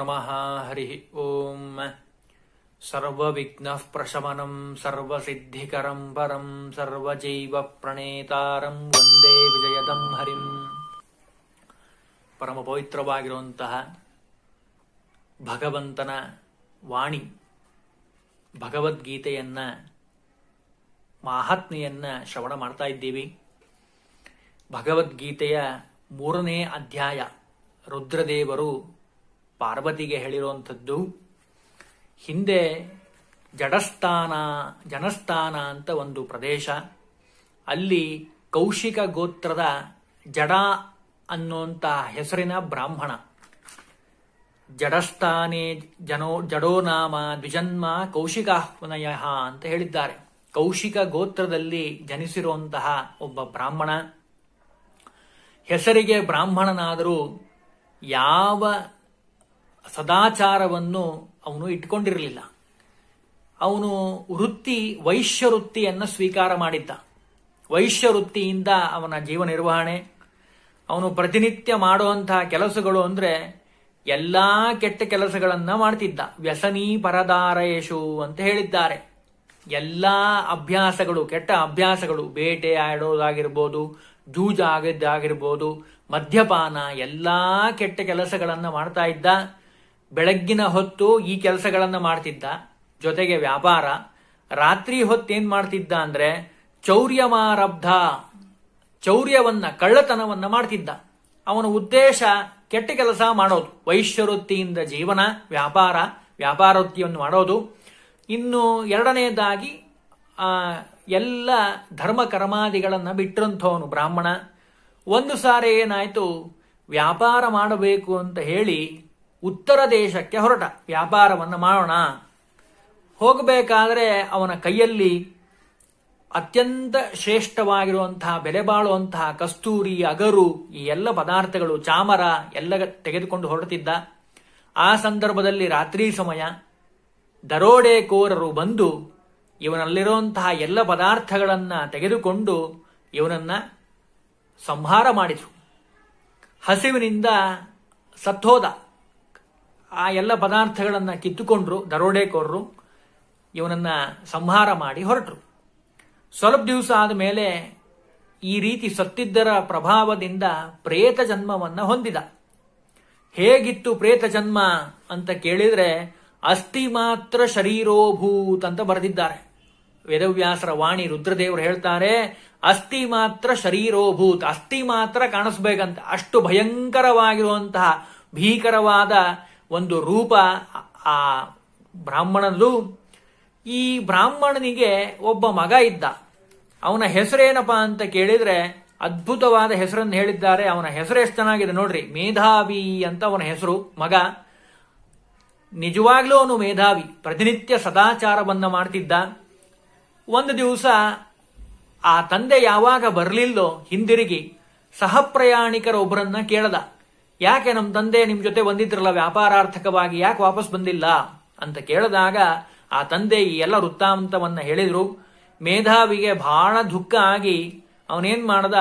ನಮಃ ಹರಿ ಹರಿ ॐ सर्वविघ्नः प्रशमनम् ಪರಂ परम् ಪ್ರಣೇತಾರಂ ವಂದೇ ವಿಜಯದಂ ಹರಿಂ ಪರಮ ಪವಿತ್ರವಾಗಿರುವಂತಹ ಭಗವಂತನ ವಾಣಿ ಭಗವದ್ಗೀತೆಯನ್ನ ಮಾಹಾತ್ಮೆಯನ್ನ ಶ್ರವಣ ಮಾಡ್ತಾ ಇದ್ದೀವಿ ಭಗವದ್ಗೀತೆಯ ಮೂರನೇ ಅಧ್ಯಾಯ ರುದ್ರದೇವರು ಪಾರ್ವತಿಗೆ ಹೇಳಿರುವಂಥದ್ದು ಹಿಂದೆ ಜಡಸ್ಥಾನ ಜನಸ್ಥಾನ ಅಂತ ಒಂದು ಪ್ರದೇಶ ಅಲ್ಲಿ ಕೌಶಿಕ ಗೋತ್ರದ ಜಡ ಅನ್ನುವಂಥ ಹೆಸರಿನ ಬ್ರಾಹ್ಮಣ ಜಡಸ್ಥಾನೇ ಜನೋ ಜಡೋ ನಾಮ ದ್ವಿಜನ್ಮ ಕೌಶಿಕಾಹ್ವನಯ ಅಂತ ಹೇಳಿದ್ದಾರೆ ಕೌಶಿಕ ಗೋತ್ರದಲ್ಲಿ ಜನಿಸಿರುವಂತಹ ಒಬ್ಬ ಬ್ರಾಹ್ಮಣ ಹೆಸರಿಗೆ ಬ್ರಾಹ್ಮಣನಾದರೂ ಯಾವ ಸದಾಚಾರವನ್ನು ಅವನು ಇಟ್ಕೊಂಡಿರಲಿಲ್ಲ ಅವನು ವೃತ್ತಿ ವೈಶ್ಯ ವೃತ್ತಿಯನ್ನು ಸ್ವೀಕಾರ ಮಾಡಿದ್ದ ವೈಶ್ಯ ವೃತ್ತಿಯಿಂದ ಅವನ ಜೀವ ನಿರ್ವಹಣೆ ಅವನು ಪ್ರತಿನಿತ್ಯ ಮಾಡುವಂತಹ ಕೆಲಸಗಳು ಅಂದರೆ ಎಲ್ಲ ಕೆಟ್ಟ ಕೆಲಸಗಳನ್ನು ಮಾಡ್ತಿದ್ದ ವ್ಯಸನಿ ಪರದಾರಯೇಶು ಅಂತ ಹೇಳಿದ್ದಾರೆ ಎಲ್ಲ ಅಭ್ಯಾಸಗಳು ಕೆಟ್ಟ ಅಭ್ಯಾಸಗಳು ಬೇಟೆ ಆಡೋದಾಗಿರ್ಬೋದು ಜೂಜಾಗದ್ದಾಗಿರ್ಬೋದು ಮದ್ಯಪಾನ ಎಲ್ಲ ಕೆಟ್ಟ ಕೆಲಸಗಳನ್ನು ಮಾಡ್ತಾ ಇದ್ದ ಬೆಳಗ್ಗಿನ ಹೊತ್ತು ಈ ಕೆಲಸಗಳನ್ನು ಮಾಡ್ತಿದ್ದ ಜೊತೆಗೆ ವ್ಯಾಪಾರ ರಾತ್ರಿ ಹೊತ್ತೇನ್ ಮಾಡ್ತಿದ್ದ ಅಂದ್ರೆ ಚೌರ್ಯಮಾರಬ್ಧ ಚೌರ್ಯವನ್ನ ಕಳ್ಳತನವನ್ನ ಮಾಡ್ತಿದ್ದ ಅವನ ಉದ್ದೇಶ ಕೆಟ್ಟ ಕೆಲಸ ಮಾಡೋದು ವೈಶ್ಯವೃತ್ತಿಯಿಂದ ಜೀವನ ವ್ಯಾಪಾರ ವೃತ್ತಿಯನ್ನು ಮಾಡೋದು ಇನ್ನು ಎರಡನೇದಾಗಿ ಎಲ್ಲ ಧರ್ಮ ಕರ್ಮಾದಿಗಳನ್ನು ಬಿಟ್ಟರಂಥವನು ಬ್ರಾಹ್ಮಣ ಒಂದು ಸಾರಿ ಏನಾಯ್ತು ವ್ಯಾಪಾರ ಮಾಡಬೇಕು ಅಂತ ಹೇಳಿ ಉತ್ತರ ದೇಶಕ್ಕೆ ಹೊರಟ ವ್ಯಾಪಾರವನ್ನು ಮಾಡೋಣ ಹೋಗಬೇಕಾದ್ರೆ ಅವನ ಕೈಯಲ್ಲಿ ಅತ್ಯಂತ ಶ್ರೇಷ್ಠವಾಗಿರುವಂತಹ ಬೆಲೆ ಬಾಳುವಂತಹ ಕಸ್ತೂರಿ ಅಗರು ಈ ಎಲ್ಲ ಪದಾರ್ಥಗಳು ಚಾಮರ ಎಲ್ಲ ತೆಗೆದುಕೊಂಡು ಹೊರಡುತ್ತಿದ್ದ ಆ ಸಂದರ್ಭದಲ್ಲಿ ರಾತ್ರಿ ಸಮಯ ದರೋಡೆಕೋರರು ಬಂದು ಇವನಲ್ಲಿರುವಂತಹ ಎಲ್ಲ ಪದಾರ್ಥಗಳನ್ನು ತೆಗೆದುಕೊಂಡು ಇವನನ್ನ ಸಂಹಾರ ಮಾಡಿದ್ರು ಹಸಿವಿನಿಂದ ಸತ್ತೋದ ಆ ಎಲ್ಲ ಪದಾರ್ಥಗಳನ್ನು ಕಿತ್ತುಕೊಂಡ್ರು ದರೋಡೆಕೋರರು ಇವನನ್ನ ಸಂಹಾರ ಮಾಡಿ ಹೊರಟರು ಸ್ವಲ್ಪ ದಿವಸ ಆದ ಮೇಲೆ ಈ ರೀತಿ ಸತ್ತಿದ್ದರ ಪ್ರಭಾವದಿಂದ ಪ್ರೇತ ಜನ್ಮವನ್ನು ಹೊಂದಿದ ಹೇಗಿತ್ತು ಪ್ರೇತ ಜನ್ಮ ಅಂತ ಕೇಳಿದರೆ ಅಸ್ಥಿ ಮಾತ್ರ ಶರೀರೋಭೂತ್ ಅಂತ ಬರೆದಿದ್ದಾರೆ ವೇದವ್ಯಾಸರ ವಾಣಿ ರುದ್ರದೇವರು ಹೇಳ್ತಾರೆ ಅಸ್ಥಿ ಮಾತ್ರ ಶರೀರೋಭೂತ್ ಅಸ್ಥಿ ಮಾತ್ರ ಕಾಣಿಸ್ಬೇಕಂತ ಅಷ್ಟು ಭಯಂಕರವಾಗಿರುವಂತಹ ಭೀಕರವಾದ ಒಂದು ರೂಪ ಆ ಬ್ರಾಹ್ಮಣನದು ಈ ಬ್ರಾಹ್ಮಣನಿಗೆ ಒಬ್ಬ ಮಗ ಇದ್ದ ಅವನ ಹೆಸರೇನಪ್ಪ ಅಂತ ಕೇಳಿದ್ರೆ ಅದ್ಭುತವಾದ ಹೆಸರನ್ನು ಹೇಳಿದ್ದಾರೆ ಅವನ ಹೆಸರು ಎಷ್ಟು ಚೆನ್ನಾಗಿದೆ ನೋಡ್ರಿ ಮೇಧಾವಿ ಅಂತ ಅವನ ಹೆಸರು ಮಗ ನಿಜವಾಗ್ಲೂ ಅವನು ಮೇಧಾವಿ ಪ್ರತಿನಿತ್ಯ ಸದಾಚಾರವನ್ನು ಮಾಡ್ತಿದ್ದ ಒಂದು ದಿವಸ ಆ ತಂದೆ ಯಾವಾಗ ಬರಲಿಲ್ಲೋ ಹಿಂದಿರುಗಿ ಸಹಪ್ರಯಾಣಿಕರೊಬ್ಬರನ್ನ ಕೇಳದ ಯಾಕೆ ನಮ್ಮ ತಂದೆ ನಿಮ್ಮ ಜೊತೆ ಬಂದಿದ್ರಲ್ಲ ವ್ಯಾಪಾರಾರ್ಥಕವಾಗಿ ಯಾಕೆ ವಾಪಸ್ ಬಂದಿಲ್ಲ ಅಂತ ಕೇಳಿದಾಗ ಆ ತಂದೆ ಈ ಎಲ್ಲ ವೃತ್ತಾಂತವನ್ನು ಹೇಳಿದರು ಮೇಧಾವಿಗೆ ಬಹಳ ದುಃಖ ಆಗಿ ಅವನೇನು ಮಾಡದ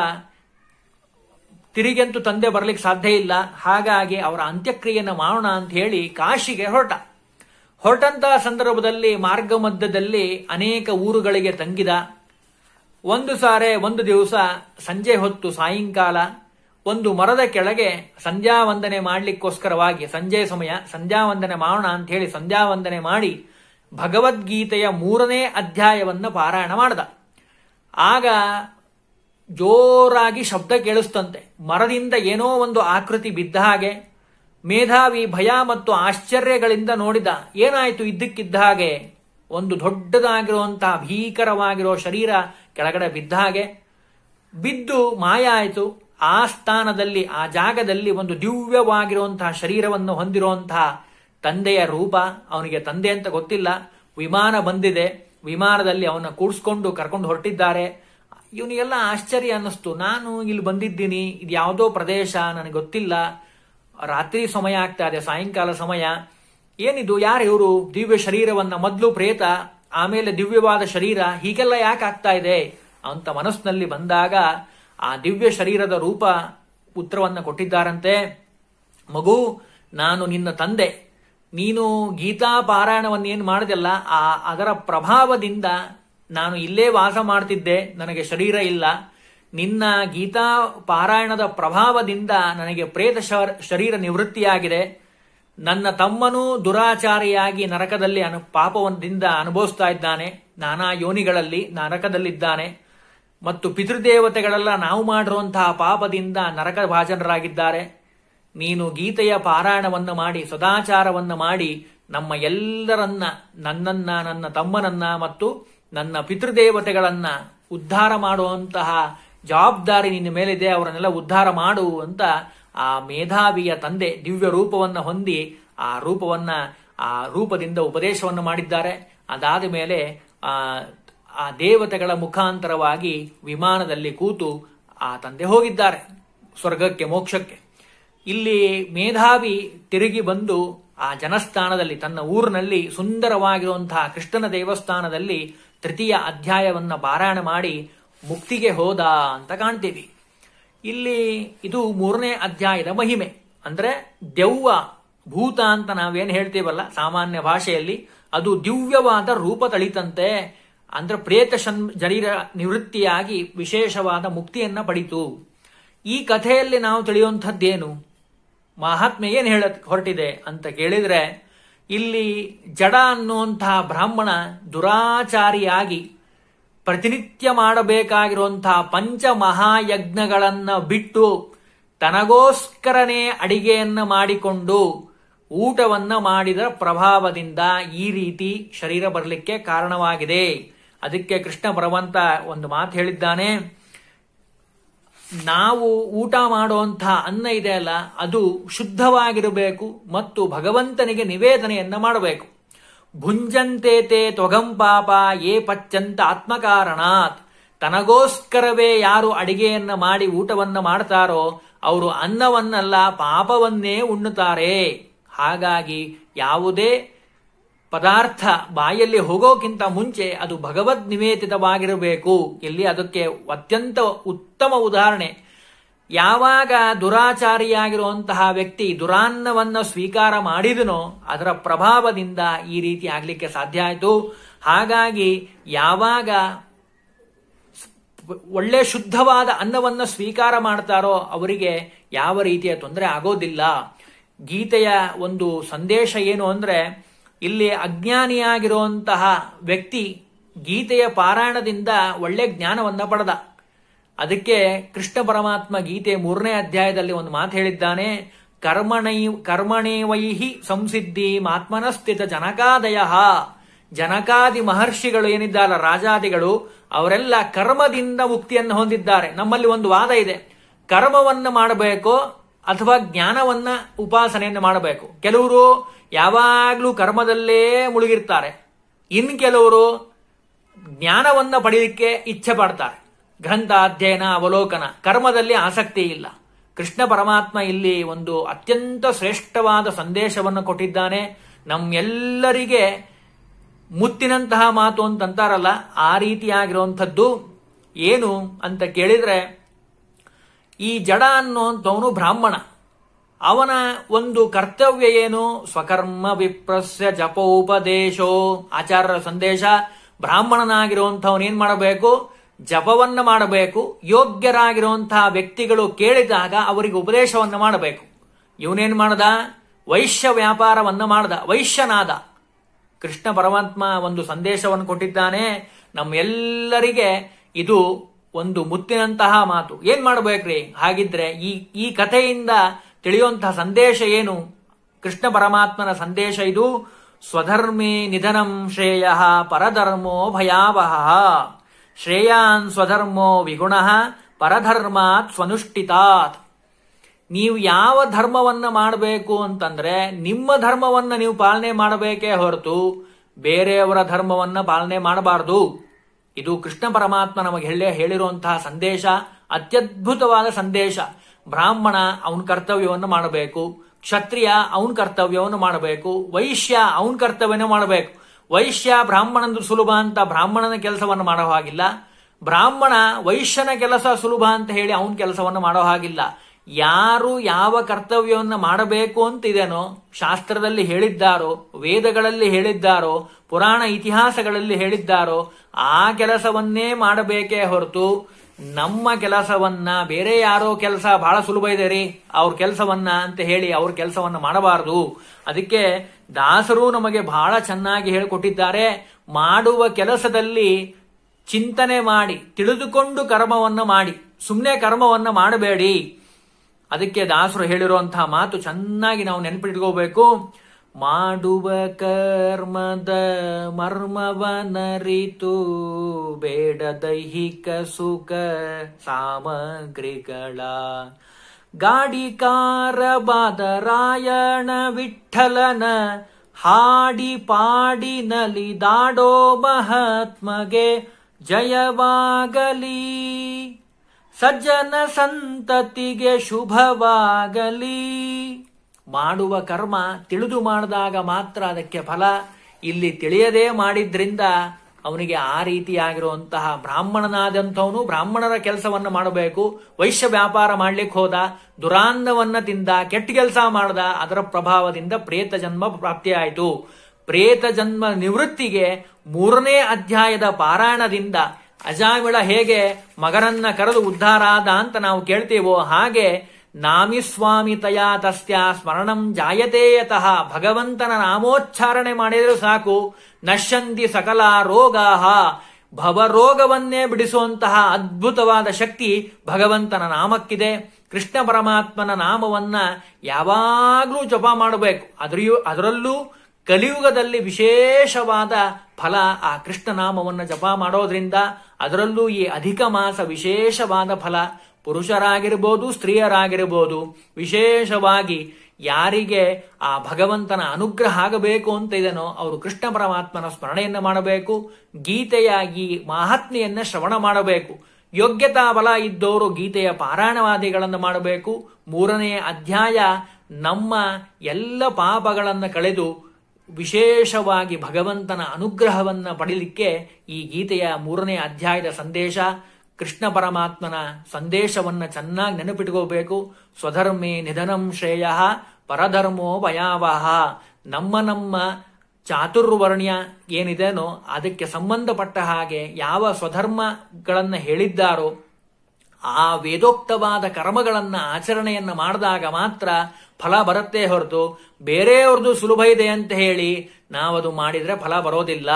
ತಿರುಗಂತೂ ತಂದೆ ಬರಲಿಕ್ಕೆ ಸಾಧ್ಯ ಇಲ್ಲ ಹಾಗಾಗಿ ಅವರ ಅಂತ್ಯಕ್ರಿಯೆಯನ್ನು ಮಾಡೋಣ ಅಂತ ಹೇಳಿ ಕಾಶಿಗೆ ಹೊರಟ ಹೊರಟಂತಹ ಸಂದರ್ಭದಲ್ಲಿ ಮಾರ್ಗ ಮಧ್ಯದಲ್ಲಿ ಅನೇಕ ಊರುಗಳಿಗೆ ತಂಗಿದ ಒಂದು ಸಾರೆ ಒಂದು ದಿವಸ ಸಂಜೆ ಹೊತ್ತು ಸಾಯಂಕಾಲ ಒಂದು ಮರದ ಕೆಳಗೆ ಸಂಧ್ಯಾ ವಂದನೆ ಮಾಡಲಿಕ್ಕೋಸ್ಕರವಾಗಿ ಸಂಜೆ ಸಮಯ ಸಂಧ್ಯಾ ವಂದನೆ ಮಾಡೋಣ ಅಂತ ಹೇಳಿ ಸಂಧ್ಯಾ ವಂದನೆ ಮಾಡಿ ಭಗವದ್ಗೀತೆಯ ಮೂರನೇ ಅಧ್ಯಾಯವನ್ನು ಪಾರಾಯಣ ಮಾಡಿದ ಆಗ ಜೋರಾಗಿ ಶಬ್ದ ಕೇಳಿಸ್ತಂತೆ ಮರದಿಂದ ಏನೋ ಒಂದು ಆಕೃತಿ ಬಿದ್ದ ಹಾಗೆ ಮೇಧಾವಿ ಭಯ ಮತ್ತು ಆಶ್ಚರ್ಯಗಳಿಂದ ನೋಡಿದ ಏನಾಯಿತು ಇದ್ದಕ್ಕಿದ್ದ ಹಾಗೆ ಒಂದು ದೊಡ್ಡದಾಗಿರುವಂತಹ ಭೀಕರವಾಗಿರೋ ಶರೀರ ಕೆಳಗಡೆ ಬಿದ್ದ ಹಾಗೆ ಬಿದ್ದು ಮಾಯ ಆಯಿತು ಆ ಸ್ಥಾನದಲ್ಲಿ ಆ ಜಾಗದಲ್ಲಿ ಒಂದು ದಿವ್ಯವಾಗಿರುವಂತಹ ಶರೀರವನ್ನು ಹೊಂದಿರುವಂತಹ ತಂದೆಯ ರೂಪ ಅವನಿಗೆ ತಂದೆ ಅಂತ ಗೊತ್ತಿಲ್ಲ ವಿಮಾನ ಬಂದಿದೆ ವಿಮಾನದಲ್ಲಿ ಅವನ ಕೂಡಿಸ್ಕೊಂಡು ಕರ್ಕೊಂಡು ಹೊರಟಿದ್ದಾರೆ ಇವನಿಗೆಲ್ಲ ಆಶ್ಚರ್ಯ ಅನ್ನಿಸ್ತು ನಾನು ಇಲ್ಲಿ ಬಂದಿದ್ದೀನಿ ಇದು ಯಾವುದೋ ಪ್ರದೇಶ ನನಗೆ ಗೊತ್ತಿಲ್ಲ ರಾತ್ರಿ ಸಮಯ ಆಗ್ತಾ ಇದೆ ಸಾಯಂಕಾಲ ಸಮಯ ಏನಿದು ಯಾರು ಇವರು ದಿವ್ಯ ಶರೀರವನ್ನ ಮೊದಲು ಪ್ರೇತ ಆಮೇಲೆ ದಿವ್ಯವಾದ ಶರೀರ ಹೀಗೆಲ್ಲ ಯಾಕೆ ಆಗ್ತಾ ಇದೆ ಅಂತ ಮನಸ್ಸಿನಲ್ಲಿ ಬಂದಾಗ ಆ ದಿವ್ಯ ಶರೀರದ ರೂಪ ಉತ್ತರವನ್ನು ಕೊಟ್ಟಿದ್ದಾರಂತೆ ಮಗು ನಾನು ನಿನ್ನ ತಂದೆ ನೀನು ಗೀತಾ ಪಾರಾಯಣವನ್ನೇನು ಮಾಡಿದೆಲ್ಲ ಆ ಅದರ ಪ್ರಭಾವದಿಂದ ನಾನು ಇಲ್ಲೇ ವಾಸ ಮಾಡ್ತಿದ್ದೆ ನನಗೆ ಶರೀರ ಇಲ್ಲ ನಿನ್ನ ಗೀತಾ ಪಾರಾಯಣದ ಪ್ರಭಾವದಿಂದ ನನಗೆ ಪ್ರೇತ ಶರೀರ ನಿವೃತ್ತಿಯಾಗಿದೆ ನನ್ನ ತಮ್ಮನೂ ದುರಾಚಾರಿಯಾಗಿ ನರಕದಲ್ಲಿ ಅನು ಪಾಪವೊಂದಿಂದ ಅನುಭವಿಸ್ತಾ ಇದ್ದಾನೆ ನಾನಾ ಯೋನಿಗಳಲ್ಲಿ ನರಕದಲ್ಲಿದ್ದಾನೆ ಮತ್ತು ಪಿತೃದೇವತೆಗಳೆಲ್ಲ ನಾವು ಮಾಡಿರುವಂತಹ ಪಾಪದಿಂದ ನರಕ ಭಾಜನರಾಗಿದ್ದಾರೆ ನೀನು ಗೀತೆಯ ಪಾರಾಯಣವನ್ನು ಮಾಡಿ ಸದಾಚಾರವನ್ನು ಮಾಡಿ ನಮ್ಮ ಎಲ್ಲರನ್ನ ನನ್ನನ್ನ ನನ್ನ ತಮ್ಮನನ್ನ ಮತ್ತು ನನ್ನ ಪಿತೃದೇವತೆಗಳನ್ನ ಉದ್ಧಾರ ಮಾಡುವಂತಹ ಜವಾಬ್ದಾರಿ ನಿನ್ನ ಮೇಲಿದೆ ಅವರನ್ನೆಲ್ಲ ಉದ್ಧಾರ ಮಾಡು ಅಂತ ಆ ಮೇಧಾವಿಯ ತಂದೆ ದಿವ್ಯ ರೂಪವನ್ನು ಹೊಂದಿ ಆ ರೂಪವನ್ನ ಆ ರೂಪದಿಂದ ಉಪದೇಶವನ್ನು ಮಾಡಿದ್ದಾರೆ ಅದಾದ ಮೇಲೆ ಆ ಆ ದೇವತೆಗಳ ಮುಖಾಂತರವಾಗಿ ವಿಮಾನದಲ್ಲಿ ಕೂತು ಆ ತಂದೆ ಹೋಗಿದ್ದಾರೆ ಸ್ವರ್ಗಕ್ಕೆ ಮೋಕ್ಷಕ್ಕೆ ಇಲ್ಲಿ ಮೇಧಾವಿ ತಿರುಗಿ ಬಂದು ಆ ಜನಸ್ಥಾನದಲ್ಲಿ ತನ್ನ ಊರಿನಲ್ಲಿ ಸುಂದರವಾಗಿರುವಂತಹ ಕೃಷ್ಣನ ದೇವಸ್ಥಾನದಲ್ಲಿ ತೃತೀಯ ಅಧ್ಯಾಯವನ್ನ ಪಾರಾಯಣ ಮಾಡಿ ಮುಕ್ತಿಗೆ ಹೋದ ಅಂತ ಕಾಣ್ತೀವಿ ಇಲ್ಲಿ ಇದು ಮೂರನೇ ಅಧ್ಯಾಯದ ಮಹಿಮೆ ಅಂದ್ರೆ ದೆವ್ವ ಭೂತ ಅಂತ ನಾವೇನು ಹೇಳ್ತೀವಲ್ಲ ಸಾಮಾನ್ಯ ಭಾಷೆಯಲ್ಲಿ ಅದು ದಿವ್ಯವಾದ ರೂಪ ತಳಿತಂತೆ ಅಂದ್ರೆ ಪ್ರೇತ ಶನ್ ಶರೀರ ನಿವೃತ್ತಿಯಾಗಿ ವಿಶೇಷವಾದ ಮುಕ್ತಿಯನ್ನ ಪಡಿತು ಈ ಕಥೆಯಲ್ಲಿ ನಾವು ತಿಳಿಯುವಂಥದ್ದೇನು ಮಹಾತ್ಮೆ ಏನು ಹೇಳ ಹೊರಟಿದೆ ಅಂತ ಕೇಳಿದ್ರೆ ಇಲ್ಲಿ ಜಡ ಅನ್ನುವಂತಹ ಬ್ರಾಹ್ಮಣ ದುರಾಚಾರಿಯಾಗಿ ಪ್ರತಿನಿತ್ಯ ಮಾಡಬೇಕಾಗಿರುವಂತಹ ಪಂಚ ಮಹಾಯಜ್ಞಗಳನ್ನ ಬಿಟ್ಟು ತನಗೋಸ್ಕರನೇ ಅಡಿಗೆಯನ್ನ ಮಾಡಿಕೊಂಡು ಊಟವನ್ನ ಮಾಡಿದ ಪ್ರಭಾವದಿಂದ ಈ ರೀತಿ ಶರೀರ ಬರಲಿಕ್ಕೆ ಕಾರಣವಾಗಿದೆ ಅದಕ್ಕೆ ಕೃಷ್ಣ ಭಗವಂತ ಒಂದು ಮಾತು ಹೇಳಿದ್ದಾನೆ ನಾವು ಊಟ ಮಾಡುವಂತಹ ಅನ್ನ ಇದೆ ಅಲ್ಲ ಅದು ಶುದ್ಧವಾಗಿರಬೇಕು ಮತ್ತು ಭಗವಂತನಿಗೆ ನಿವೇದನೆಯನ್ನ ಮಾಡಬೇಕು ಭುಂಜಂತೆ ತೇ ತ್ವಗಂ ಪಾಪ ಏ ಪಚ್ಚಂತ ಆತ್ಮಕಾರಣಾತ್ ತನಗೋಸ್ಕರವೇ ಯಾರು ಅಡಿಗೆಯನ್ನ ಮಾಡಿ ಊಟವನ್ನ ಮಾಡ್ತಾರೋ ಅವರು ಅನ್ನವನ್ನಲ್ಲ ಪಾಪವನ್ನೇ ಉಣ್ಣುತ್ತಾರೆ ಹಾಗಾಗಿ ಯಾವುದೇ ಪದಾರ್ಥ ಬಾಯಲ್ಲಿ ಹೋಗೋಕ್ಕಿಂತ ಮುಂಚೆ ಅದು ಭಗವದ್ ನಿವೇದಿತವಾಗಿರಬೇಕು ಇಲ್ಲಿ ಅದಕ್ಕೆ ಅತ್ಯಂತ ಉತ್ತಮ ಉದಾಹರಣೆ ಯಾವಾಗ ದುರಾಚಾರಿಯಾಗಿರುವಂತಹ ವ್ಯಕ್ತಿ ದುರಾನ್ನವನ್ನು ಸ್ವೀಕಾರ ಮಾಡಿದನೋ ಅದರ ಪ್ರಭಾವದಿಂದ ಈ ರೀತಿ ಆಗಲಿಕ್ಕೆ ಸಾಧ್ಯ ಆಯಿತು ಹಾಗಾಗಿ ಯಾವಾಗ ಒಳ್ಳೆ ಶುದ್ಧವಾದ ಅನ್ನವನ್ನು ಸ್ವೀಕಾರ ಮಾಡ್ತಾರೋ ಅವರಿಗೆ ಯಾವ ರೀತಿಯ ತೊಂದರೆ ಆಗೋದಿಲ್ಲ ಗೀತೆಯ ಒಂದು ಸಂದೇಶ ಏನು ಅಂದರೆ ಇಲ್ಲಿ ಅಜ್ಞಾನಿಯಾಗಿರುವಂತಹ ವ್ಯಕ್ತಿ ಗೀತೆಯ ಪಾರಾಯಣದಿಂದ ಒಳ್ಳೆ ಜ್ಞಾನವನ್ನು ಪಡೆದ ಅದಕ್ಕೆ ಕೃಷ್ಣ ಪರಮಾತ್ಮ ಗೀತೆ ಮೂರನೇ ಅಧ್ಯಾಯದಲ್ಲಿ ಒಂದು ಮಾತು ಹೇಳಿದ್ದಾನೆ ಕರ್ಮಣೈ ಕರ್ಮಣೇವೈಹಿ ಸಂಸಿದ್ಧಿ ಮಾತ್ಮನಸ್ಥಿತ ಜನಕಾದಯ ಜನಕಾದಿ ಮಹರ್ಷಿಗಳು ಏನಿದ್ದಾರ ರಾಜಾದಿಗಳು ಅವರೆಲ್ಲ ಕರ್ಮದಿಂದ ಮುಕ್ತಿಯನ್ನು ಹೊಂದಿದ್ದಾರೆ ನಮ್ಮಲ್ಲಿ ಒಂದು ವಾದ ಇದೆ ಕರ್ಮವನ್ನು ಮಾಡಬೇಕು ಅಥವಾ ಜ್ಞಾನವನ್ನ ಉಪಾಸನೆಯನ್ನು ಮಾಡಬೇಕು ಕೆಲವರು ಯಾವಾಗಲೂ ಕರ್ಮದಲ್ಲೇ ಮುಳುಗಿರ್ತಾರೆ ಇನ್ನು ಕೆಲವರು ಜ್ಞಾನವನ್ನ ಪಡೆಯಲಿಕ್ಕೆ ಇಚ್ಛೆ ಪಡ್ತಾರೆ ಗ್ರಂಥ ಅಧ್ಯಯನ ಅವಲೋಕನ ಕರ್ಮದಲ್ಲಿ ಆಸಕ್ತಿ ಇಲ್ಲ ಕೃಷ್ಣ ಪರಮಾತ್ಮ ಇಲ್ಲಿ ಒಂದು ಅತ್ಯಂತ ಶ್ರೇಷ್ಠವಾದ ಸಂದೇಶವನ್ನು ಕೊಟ್ಟಿದ್ದಾನೆ ನಮ್ಮೆಲ್ಲರಿಗೆ ಮುತ್ತಿನಂತಹ ಮಾತು ಅಂತಂತಾರಲ್ಲ ಆ ರೀತಿಯಾಗಿರುವಂಥದ್ದು ಏನು ಅಂತ ಕೇಳಿದ್ರೆ ಈ ಜಡ ಅನ್ನುವಂಥವನು ಬ್ರಾಹ್ಮಣ ಅವನ ಒಂದು ಕರ್ತವ್ಯ ಏನು ಸ್ವಕರ್ಮ ವಿಪ್ರಸ್ಯ ಜಪೋಪದೇಶೋ ಆಚಾರ್ಯರ ಸಂದೇಶ ಬ್ರಾಹ್ಮಣನಾಗಿರುವಂಥವನೇನ್ ಮಾಡಬೇಕು ಜಪವನ್ನು ಮಾಡಬೇಕು ಯೋಗ್ಯರಾಗಿರುವಂತಹ ವ್ಯಕ್ತಿಗಳು ಕೇಳಿದಾಗ ಅವರಿಗೆ ಉಪದೇಶವನ್ನು ಮಾಡಬೇಕು ಇವನೇನ್ ಮಾಡದ ವೈಶ್ಯ ವ್ಯಾಪಾರವನ್ನು ಮಾಡದ ವೈಶ್ಯನಾದ ಕೃಷ್ಣ ಪರಮಾತ್ಮ ಒಂದು ಸಂದೇಶವನ್ನು ಕೊಟ್ಟಿದ್ದಾನೆ ನಮ್ಮೆಲ್ಲರಿಗೆ ಇದು ಒಂದು ಮುತ್ತಿನಂತಹ ಮಾತು ಏನ್ ಮಾಡ್ಬೇಕ್ರಿ ಹಾಗಿದ್ರೆ ಈ ಈ ಕಥೆಯಿಂದ ತಿಳಿಯುವಂತಹ ಸಂದೇಶ ಏನು ಕೃಷ್ಣ ಪರಮಾತ್ಮನ ಸಂದೇಶ ಇದು ಸ್ವಧರ್ಮೇ ನಿಧನಂ ಶ್ರೇಯ ಪರಧರ್ಮೋ ಭಯಾವಹ ಶ್ರೇಯಾನ್ ಸ್ವಧರ್ಮೋ ವಿಗುಣ ಪರಧರ್ಮಾತ್ ಸ್ವನುಷ್ಠಿತಾತ್ ನೀವು ಯಾವ ಧರ್ಮವನ್ನ ಮಾಡಬೇಕು ಅಂತಂದ್ರೆ ನಿಮ್ಮ ಧರ್ಮವನ್ನ ನೀವು ಪಾಲನೆ ಮಾಡಬೇಕೇ ಹೊರತು ಬೇರೆಯವರ ಧರ್ಮವನ್ನ ಪಾಲನೆ ಮಾಡಬಾರದು ಇದು ಕೃಷ್ಣ ಪರಮಾತ್ಮ ನಮಗೆ ಹೇಳಿ ಹೇಳಿರುವಂತಹ ಸಂದೇಶ ಅತ್ಯದ್ಭುತವಾದ ಸಂದೇಶ ಬ್ರಾಹ್ಮಣ ಅವನ ಕರ್ತವ್ಯವನ್ನು ಮಾಡಬೇಕು ಕ್ಷತ್ರಿಯ ಅವನ ಕರ್ತವ್ಯವನ್ನು ಮಾಡಬೇಕು ವೈಶ್ಯ ಅವನ ಕರ್ತವ್ಯನ ಮಾಡಬೇಕು ವೈಶ್ಯ ಬ್ರಾಹ್ಮಣಂದು ಸುಲಭ ಅಂತ ಬ್ರಾಹ್ಮಣನ ಕೆಲಸವನ್ನು ಮಾಡೋ ಹಾಗಿಲ್ಲ ಬ್ರಾಹ್ಮಣ ವೈಶ್ಯನ ಕೆಲಸ ಸುಲಭ ಅಂತ ಹೇಳಿ ಅವನ ಕೆಲಸವನ್ನು ಮಾಡೋ ಹಾಗಿಲ್ಲ ಯಾರು ಯಾವ ಕರ್ತವ್ಯವನ್ನು ಮಾಡಬೇಕು ಅಂತಿದೆನೋ ಶಾಸ್ತ್ರದಲ್ಲಿ ಹೇಳಿದ್ದಾರೋ ವೇದಗಳಲ್ಲಿ ಹೇಳಿದ್ದಾರೋ ಪುರಾಣ ಇತಿಹಾಸಗಳಲ್ಲಿ ಹೇಳಿದ್ದಾರೋ ಆ ಕೆಲಸವನ್ನೇ ಮಾಡಬೇಕೇ ಹೊರತು ನಮ್ಮ ಕೆಲಸವನ್ನ ಬೇರೆ ಯಾರೋ ಕೆಲಸ ಬಹಳ ಸುಲಭ ಇದೆ ರೀ ಅವ್ರ ಕೆಲಸವನ್ನ ಅಂತ ಹೇಳಿ ಅವ್ರ ಕೆಲಸವನ್ನ ಮಾಡಬಾರದು ಅದಕ್ಕೆ ದಾಸರು ನಮಗೆ ಬಹಳ ಚೆನ್ನಾಗಿ ಹೇಳಿಕೊಟ್ಟಿದ್ದಾರೆ ಮಾಡುವ ಕೆಲಸದಲ್ಲಿ ಚಿಂತನೆ ಮಾಡಿ ತಿಳಿದುಕೊಂಡು ಕರ್ಮವನ್ನು ಮಾಡಿ ಸುಮ್ಮನೆ ಕರ್ಮವನ್ನು ಮಾಡಬೇಡಿ ಅದಕ್ಕೆ ದಾಸರು ಹೇಳಿರುವಂತಹ ಮಾತು ಚೆನ್ನಾಗಿ ನಾವು ನೆನಪಿಟ್ಕೋಬೇಕು ಮಾಡುವ ಕರ್ಮದ ಮರ್ಮವನರಿತು ಬೇಡ ದೈಹಿಕ ಸುಖ ಸಾಮಗ್ರಿಗಳ ಕಾರ ರಾಯಣ ವಿಠಲನ ಹಾಡಿ ಪಾಡಿ ದಾಡೋ ಮಹಾತ್ಮಗೆ ಜಯವಾಗಲಿ ಸಜ್ಜನ ಸಂತತಿಗೆ ಶುಭವಾಗಲಿ ಮಾಡುವ ಕರ್ಮ ತಿಳಿದು ಮಾಡಿದಾಗ ಮಾತ್ರ ಅದಕ್ಕೆ ಫಲ ಇಲ್ಲಿ ತಿಳಿಯದೇ ಮಾಡಿದ್ರಿಂದ ಅವನಿಗೆ ಆ ರೀತಿಯಾಗಿರುವಂತಹ ಬ್ರಾಹ್ಮಣನಾದಂಥವನು ಬ್ರಾಹ್ಮಣರ ಕೆಲಸವನ್ನು ಮಾಡಬೇಕು ವೈಶ್ಯ ವ್ಯಾಪಾರ ಮಾಡ್ಲಿಕ್ಕೆ ಹೋದ ದುರಾಂದವನ್ನ ತಿಂದ ಕೆಟ್ಟ ಕೆಲಸ ಮಾಡ್ದ ಅದರ ಪ್ರಭಾವದಿಂದ ಪ್ರೇತ ಜನ್ಮ ಪ್ರಾಪ್ತಿಯಾಯಿತು ಪ್ರೇತ ಜನ್ಮ ನಿವೃತ್ತಿಗೆ ಮೂರನೇ ಅಧ್ಯಾಯದ ಪಾರಾಯಣದಿಂದ ಅಜಾಮಿಳ ಹೇಗೆ ಮಗನನ್ನ ಕರೆದು ಉದ್ಧಾರ ಆದ ಅಂತ ನಾವು ಕೇಳ್ತೀವೋ ಹಾಗೆ ನಾಮಿಸ್ವಾಮಿ ತಯಾ ತಸ್ಯ ಸ್ಮರಣಂ ಜಾಯತೇಯತಃ ಭಗವಂತನ ನಾಮೋಚ್ಚಾರಣೆ ಮಾಡಿದರೂ ಸಾಕು ನಶ್ಯಂತಿ ಸಕಲ ರೋಗಾಹ ಭವರೋಗವನ್ನೇ ಬಿಡಿಸುವಂತಹ ಅದ್ಭುತವಾದ ಶಕ್ತಿ ಭಗವಂತನ ನಾಮಕ್ಕಿದೆ ಕೃಷ್ಣ ಪರಮಾತ್ಮನ ನಾಮವನ್ನ ಯಾವಾಗಲೂ ಜಪ ಮಾಡಬೇಕು ಅದರಿಯೂ ಅದರಲ್ಲೂ ಕಲಿಯುಗದಲ್ಲಿ ವಿಶೇಷವಾದ ಫಲ ಆ ಕೃಷ್ಣನಾಮವನ್ನು ಜಪ ಮಾಡೋದ್ರಿಂದ ಅದರಲ್ಲೂ ಈ ಅಧಿಕ ಮಾಸ ವಿಶೇಷವಾದ ಫಲ ಪುರುಷರಾಗಿರ್ಬೋದು ಸ್ತ್ರೀಯರಾಗಿರ್ಬೋದು ವಿಶೇಷವಾಗಿ ಯಾರಿಗೆ ಆ ಭಗವಂತನ ಅನುಗ್ರಹ ಆಗಬೇಕು ಅಂತ ಇದನೋ ಅವರು ಕೃಷ್ಣ ಪರಮಾತ್ಮನ ಸ್ಮರಣೆಯನ್ನು ಮಾಡಬೇಕು ಗೀತೆಯ ಈ ಶ್ರವಣ ಮಾಡಬೇಕು ಯೋಗ್ಯತಾ ಬಲ ಇದ್ದವರು ಗೀತೆಯ ಪಾರಾಯಣವಾದಿಗಳನ್ನು ಮಾಡಬೇಕು ಮೂರನೆಯ ಅಧ್ಯಾಯ ನಮ್ಮ ಎಲ್ಲ ಪಾಪಗಳನ್ನು ಕಳೆದು ವಿಶೇಷವಾಗಿ ಭಗವಂತನ ಅನುಗ್ರಹವನ್ನು ಪಡಿಲಿಕ್ಕೆ ಈ ಗೀತೆಯ ಮೂರನೇ ಅಧ್ಯಾಯದ ಸಂದೇಶ ಕೃಷ್ಣ ಪರಮಾತ್ಮನ ಸಂದೇಶವನ್ನು ಚೆನ್ನಾಗಿ ನೆನಪಿಟ್ಕೋಬೇಕು ಸ್ವಧರ್ಮೇ ನಿಧನಂ ಶ್ರೇಯ ಪರಧರ್ಮೋ ವಯಾವಹ ನಮ್ಮ ನಮ್ಮ ಚಾತುರ್ವರ್ಣ್ಯ ಏನಿದೆನೋ ಅದಕ್ಕೆ ಸಂಬಂಧಪಟ್ಟ ಹಾಗೆ ಯಾವ ಸ್ವಧರ್ಮಗಳನ್ನು ಹೇಳಿದ್ದಾರೋ ಆ ವೇದೋಕ್ತವಾದ ಕರ್ಮಗಳನ್ನು ಆಚರಣೆಯನ್ನು ಮಾಡಿದಾಗ ಮಾತ್ರ ಫಲ ಬರುತ್ತೆ ಹೊರತು ಬೇರೆಯವ್ರದ್ದು ಸುಲಭ ಇದೆ ಅಂತ ಹೇಳಿ ನಾವದು ಮಾಡಿದ್ರೆ ಫಲ ಬರೋದಿಲ್ಲ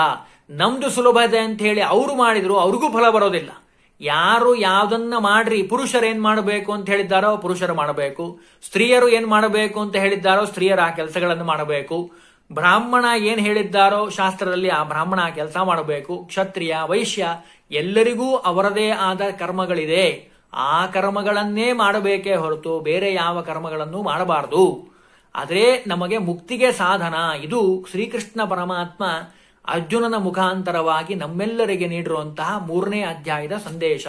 ನಮ್ದು ಸುಲಭ ಇದೆ ಅಂತ ಹೇಳಿ ಅವರು ಮಾಡಿದ್ರು ಅವ್ರಿಗೂ ಫಲ ಬರೋದಿಲ್ಲ ಯಾರು ಯಾವುದನ್ನ ಮಾಡ್ರಿ ಪುರುಷರು ಏನು ಮಾಡಬೇಕು ಅಂತ ಹೇಳಿದ್ದಾರೋ ಪುರುಷರು ಮಾಡಬೇಕು ಸ್ತ್ರೀಯರು ಏನು ಮಾಡಬೇಕು ಅಂತ ಹೇಳಿದ್ದಾರೋ ಸ್ತ್ರೀಯರು ಆ ಕೆಲಸಗಳನ್ನು ಮಾಡಬೇಕು ಬ್ರಾಹ್ಮಣ ಏನು ಹೇಳಿದ್ದಾರೋ ಶಾಸ್ತ್ರದಲ್ಲಿ ಆ ಬ್ರಾಹ್ಮಣ ಕೆಲಸ ಮಾಡಬೇಕು ಕ್ಷತ್ರಿಯ ವೈಶ್ಯ ಎಲ್ಲರಿಗೂ ಅವರದೇ ಆದ ಕರ್ಮಗಳಿದೆ ಆ ಕರ್ಮಗಳನ್ನೇ ಮಾಡಬೇಕೇ ಹೊರತು ಬೇರೆ ಯಾವ ಕರ್ಮಗಳನ್ನು ಮಾಡಬಾರದು ಆದರೆ ನಮಗೆ ಮುಕ್ತಿಗೆ ಸಾಧನ ಇದು ಶ್ರೀಕೃಷ್ಣ ಪರಮಾತ್ಮ ಅರ್ಜುನನ ಮುಖಾಂತರವಾಗಿ ನಮ್ಮೆಲ್ಲರಿಗೆ ನೀಡಿರುವಂತಹ ಮೂರನೇ ಅಧ್ಯಾಯದ ಸಂದೇಶ